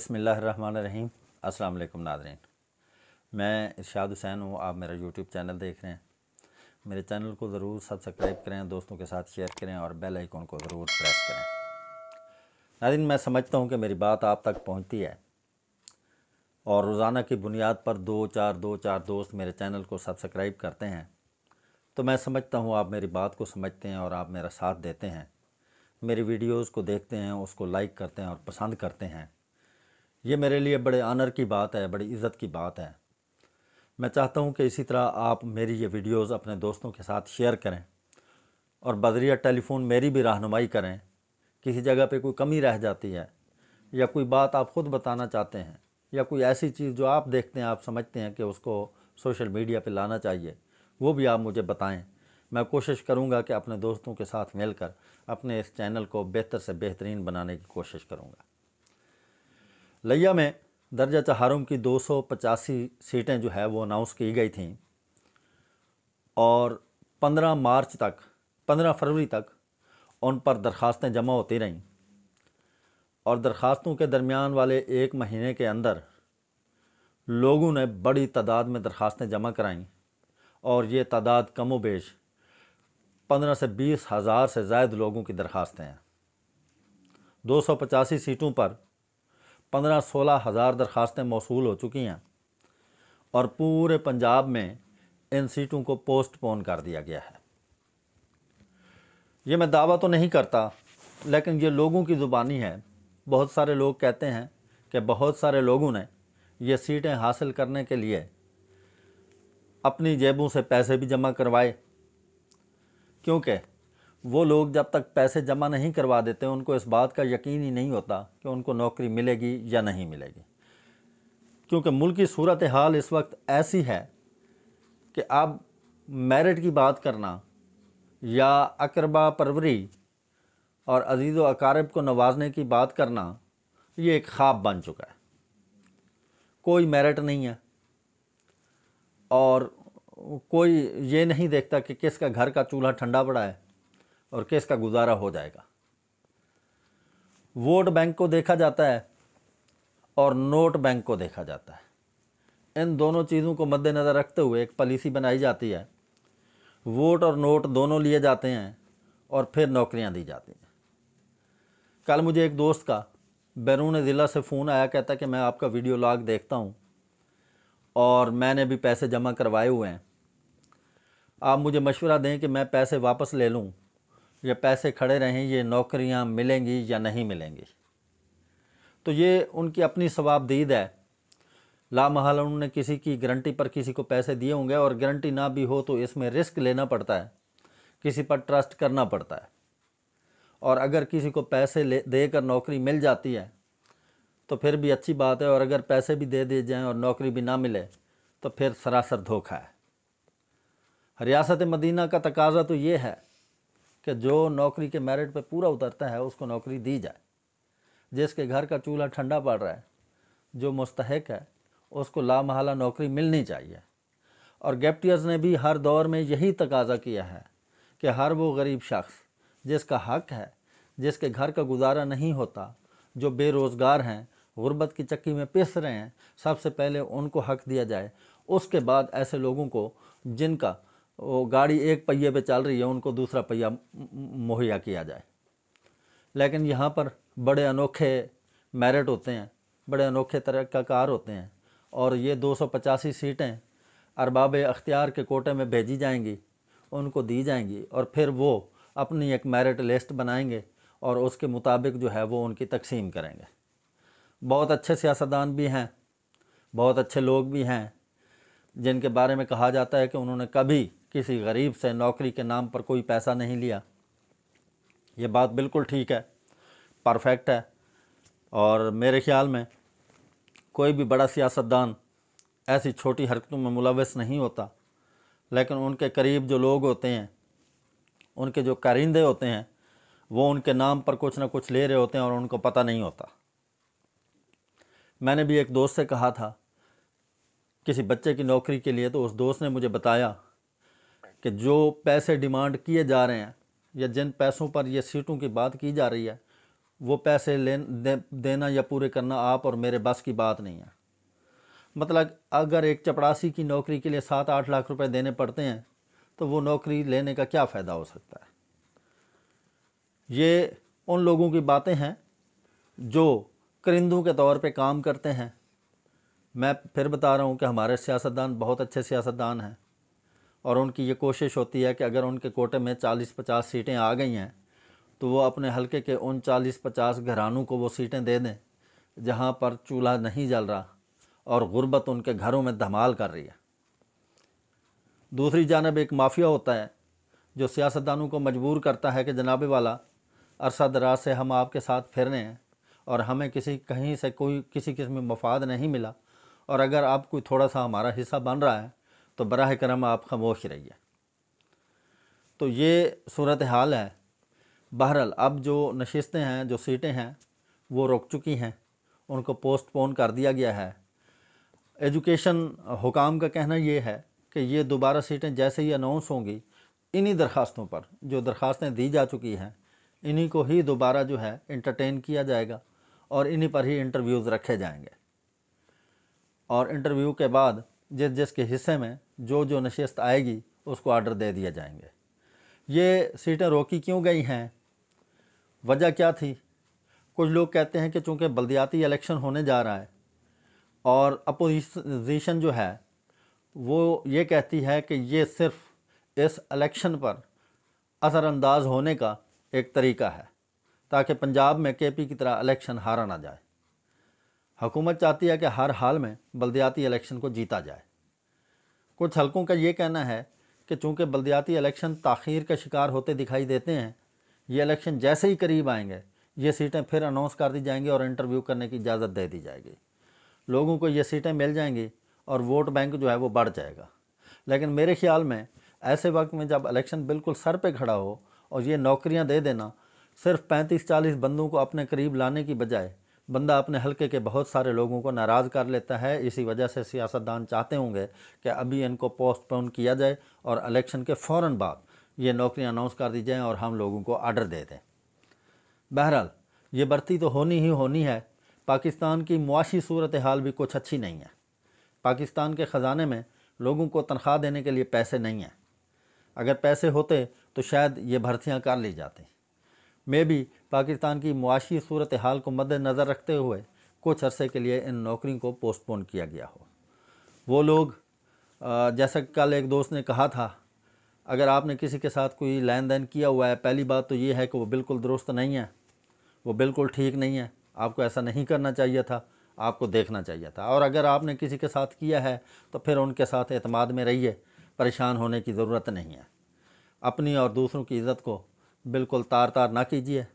बिसमीम् अस्सलाम वालेकुम नादरीन मैं इरशाद हुसैन हूँ आप मेरा यूट्यूब चैनल देख रहे हैं मेरे चैनल को ज़रूर सब्सक्राइब करें दोस्तों के साथ शेयर करें और बेल आइकॉन को ज़रूर प्रेस करें नादरीन मैं समझता हूँ कि मेरी बात आप तक पहुँचती है और रोज़ाना की बुनियाद पर दो चार दो चार दोस्त मेरे चैनल को सब्सक्राइब करते हैं तो मैं समझता हूँ आप मेरी बात को समझते हैं और आप मेरा साथ देते हैं मेरी वीडियोस को देखते हैं उसको लाइक करते हैं और पसंद करते हैं ये मेरे लिए बड़े आनर की बात है बड़ी इज़्ज़त की बात है मैं चाहता हूँ कि इसी तरह आप मेरी ये वीडियोज़ अपने दोस्तों के साथ शेयर करें और बदरिया टेलीफ़ोन मेरी भी रहनुमाई करें किसी जगह पे कोई कमी रह जाती है या कोई बात आप ख़ुद बताना चाहते हैं या कोई ऐसी चीज़ जो आप देखते हैं आप समझते हैं कि उसको सोशल मीडिया पे लाना चाहिए वो भी आप मुझे बताएं मैं कोशिश करूँगा कि अपने दोस्तों के साथ मिलकर अपने इस चैनल को बेहतर से बेहतरीन बनाने की कोशिश करूँगा लिया में दर्जा चहारुम की दो सीटें जो है वो अनाउंस की गई थी और 15 मार्च तक 15 फरवरी तक उन पर दरख्वास्तें जमा होती रहीं और दरख्वास्तों के दरमियान वाले एक महीने के अंदर लोगों ने बड़ी तादाद में दरख्वास्तें जमा कराईं और ये तादाद कम वेश पंद्रह से बीस हज़ार से जायद लोगों की दरख्वास्तें हैं दो सौ पचासी सीटों पर पंद्रह सोलह हज़ार दरख्वास्तें मौसू हो चुकी हैं और पूरे पंजाब में इन सीटों को पोस्टपोन कर दिया गया है ये मैं दावा तो नहीं करता लेकिन ये लोगों की ज़ुबानी है बहुत सारे लोग कहते हैं कि बहुत सारे लोगों ने ये सीटें हासिल करने के लिए अपनी जेबों से पैसे भी जमा करवाए क्योंकि वो लोग जब तक पैसे जमा नहीं करवा देते उनको इस बात का यकीन ही नहीं होता कि उनको नौकरी मिलेगी या नहीं मिलेगी क्योंकि मुल्क की सूरत हाल इस वक्त ऐसी है कि अब मेरिट की बात करना या अकरबा परवरी और अजीज़ व अकारब को नवाजने की बात करना ये एक ख्वाब बन चुका है कोई मेरिट नहीं है और कोई ये नहीं देखता कि किसका घर का चूल्हा ठंडा पड़ा है और केस का गुजारा हो जाएगा वोट बैंक को देखा जाता है और नोट बैंक को देखा जाता है इन दोनों चीज़ों को मद्देनज़र रखते हुए एक पॉलिसी बनाई जाती है वोट और नोट दोनों लिए जाते हैं और फिर नौकरियां दी जाती हैं कल मुझे एक दोस्त का बैरून ज़िला से फ़ोन आया कहता कि मैं आपका वीडियो लॉग देखता हूँ और मैंने भी पैसे जमा करवाए हुए हैं आप मुझे मशवरा दें कि मैं पैसे वापस ले लूँ ये पैसे खड़े रहें ये नौकरियां मिलेंगी या नहीं मिलेंगी तो ये उनकी अपनी स्वाबदीद है लामहल उन्होंने किसी की गारंटी पर किसी को पैसे दिए होंगे और गारंटी ना भी हो तो इसमें रिस्क लेना पड़ता है किसी पर ट्रस्ट करना पड़ता है और अगर किसी को पैसे ले देकर नौकरी मिल जाती है तो फिर भी अच्छी बात है और अगर पैसे भी दे दिए जाएँ और नौकरी भी ना मिले तो फिर सरासर धोखा है रियासत मदीना का तकाजा तो ये है कि जो नौकरी के मेरिट पे पूरा उतरता है उसको नौकरी दी जाए जिसके घर का चूल्हा ठंडा पड़ रहा है जो मुस्तक है उसको लामहला नौकरी मिलनी चाहिए और गैप्टियर्स ने भी हर दौर में यही तकाजा किया है कि हर वो गरीब शख्स जिसका हक है जिसके घर का गुजारा नहीं होता जो बेरोज़गार हैं गुर्बत की चक्की में पिस रहे हैं सबसे पहले उनको हक दिया जाए उसके बाद ऐसे लोगों को जिनका वो गाड़ी एक पहिए पे चल रही है उनको दूसरा पहिया मुहैया किया जाए लेकिन यहाँ पर बड़े अनोखे मेरिट होते हैं बड़े अनोखे तरह का कार होते हैं और ये दो सीटें अरबाब अख्तियार के कोटे में भेजी जाएंगी उनको दी जाएंगी और फिर वो अपनी एक मेरिट लिस्ट बनाएंगे और उसके मुताबिक जो है वो उनकी तकसीम करेंगे बहुत अच्छे सियासतदान भी हैं बहुत अच्छे लोग भी हैं जिनके बारे में कहा जाता है कि उन्होंने कभी किसी गरीब से नौकरी के नाम पर कोई पैसा नहीं लिया ये बात बिल्कुल ठीक है परफेक्ट है और मेरे ख्याल में कोई भी बड़ा सियासतदान ऐसी छोटी हरकतों में मुलविस नहीं होता लेकिन उनके करीब जो लोग होते हैं उनके जो कारिंदे होते हैं वो उनके नाम पर कुछ ना कुछ ले रहे होते हैं और उनको पता नहीं होता मैंने भी एक दोस्त से कहा था किसी बच्चे की नौकरी के लिए तो उस दोस्त ने मुझे बताया कि जो पैसे डिमांड किए जा रहे हैं या जिन पैसों पर यह सीटों की बात की जा रही है वो पैसे ले दे, देना या पूरे करना आप और मेरे बस की बात नहीं है मतलब अगर एक चपड़ासी की नौकरी के लिए सात आठ लाख रुपए देने पड़ते हैं तो वो नौकरी लेने का क्या फ़ायदा हो सकता है ये उन लोगों की बातें हैं जो करिंदों के तौर पे काम करते हैं मैं फिर बता रहा हूँ कि हमारे सियासतदान बहुत अच्छे सियासतदान हैं और उनकी ये कोशिश होती है कि अगर उनके कोटे में 40-50 सीटें आ गई हैं तो वो अपने हलके के उन 40-50 घरानों को वो सीटें दे दें जहाँ पर चूल्हा नहीं जल रहा और ग़ुरबत उनके घरों में धमाल कर रही है दूसरी जानब एक माफिया होता है जो सियासतदानों को मजबूर करता है कि जनाबे वाला अरसा दराज से हम आपके साथ फिर रहे हैं और हमें किसी कहीं से कोई किसी किस्म मफाद नहीं मिला और अगर आप कोई थोड़ा सा हमारा हिस्सा बन रहा है तो बरह करम आप खामोश रहिए तो ये सूरत हाल है बहरहाल अब जो नशस्तें हैं जो सीटें हैं वो रुक चुकी हैं उनको पोस्टपोन कर दिया गया है एजुकेशन हुकाम का कहना ये है कि ये दोबारा सीटें जैसे ही अनाउंस होंगी इन्हीं दरखास्तों पर जो दरखास्तें दी जा चुकी हैं इन्हीं को ही दोबारा जो है इंटरटेन किया जाएगा और इन्हीं पर ही इंटरव्यूज़ रखे जाएंगे और इंटरव्यू के बाद जिस जिस के हिस्से में जो जो नशस्त आएगी उसको आर्डर दे दिए जाएंगे ये सीटें रोकी क्यों गई हैं वजह क्या थी कुछ लोग कहते हैं कि चूँकि बल्दियाती इलेक्शन होने जा रहा है और अपोजिशन जो है वो ये कहती है कि ये सिर्फ इस इलेक्शन पर असरअंदाज होने का एक तरीका है ताकि पंजाब में केपी की तरह इलेक्शन हारा ना जाए हुकूमत चाहती है कि हर हाल में बलदियाती इलेक्शन को जीता जाए कुछ हलकों का ये कहना है कि चूँकि बलदियाती इलेक्शन तखीर का शिकार होते दिखाई देते हैं ये इलेक्शन जैसे ही करीब आएंगे ये सीटें फिर अनाउंस कर दी जाएंगी और इंटरव्यू करने की इजाज़त दे दी जाएगी लोगों को ये सीटें मिल जाएंगी और वोट बैंक जो है वो बढ़ जाएगा लेकिन मेरे ख्याल में ऐसे वक्त में जब इलेक्शन बिल्कुल सर पे खड़ा हो और ये नौकरियां दे देना सिर्फ 35-40 बंदों को अपने करीब लाने की बजाय बंदा अपने हलके के बहुत सारे लोगों को नाराज़ कर लेता है इसी वजह से सियासतदान चाहते होंगे कि अभी इनको पोस्टपोन किया जाए और इलेक्शन के फ़ौर बाद ये नौकरियाँ अनाउंस कर दी जाएँ और हम लोगों को आर्डर दे दें बहरहाल ये भर्ती तो होनी ही होनी है पाकिस्तान की मुआशी सूरत हाल भी कुछ अच्छी नहीं है पाकिस्तान के ख़जाने में लोगों को तनख्वाह देने के लिए पैसे नहीं हैं अगर पैसे होते तो शायद ये भर्तियाँ कर ली जाती में भी पाकिस्तान की मुआशी सूरत हाल को मद्दनज़र रखते हुए कुछ अरसे के लिए इन नौकरियों को पोस्टपोन किया गया हो वो लोग जैसा कल एक दोस्त ने कहा था अगर आपने किसी के साथ कोई लेन देन किया हुआ है पहली बात तो ये है कि वो बिल्कुल दुरुस्त नहीं है वो बिल्कुल ठीक नहीं है आपको ऐसा नहीं करना चाहिए था आपको देखना चाहिए था और अगर आपने किसी के साथ किया है तो फिर उनके साथ अतमाद में रहिए परेशान होने की ज़रूरत नहीं है अपनी और दूसरों की इज़्ज़त को बिल्कुल तार तार ना कीजिए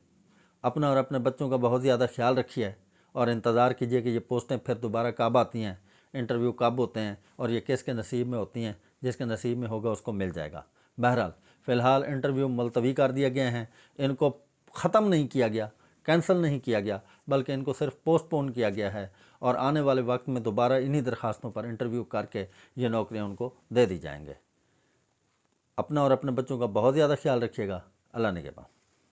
अपना और अपने बच्चों का बहुत ज़्यादा ख्याल रखिए और इंतज़ार कीजिए कि ये पोस्टें फिर दोबारा कब आती हैं इंटरव्यू कब होते हैं और ये किसके नसीब में होती हैं जिसके नसीब में होगा उसको मिल जाएगा बहरहाल फ़िलहाल इंटरव्यू मुलतवी कर दिए गए हैं इनको ख़त्म नहीं किया गया कैंसिल नहीं किया गया बल्कि इनको सिर्फ पोस्टपोन किया गया है और आने वाले वक्त में दोबारा इन्हीं दरख्वास्तों पर इंटरव्यू करके ये नौकरियाँ उनको दे दी जाएंगे अपना और अपने बच्चों का बहुत ज़्यादा ख्याल रखिएगा अल्लाह ने के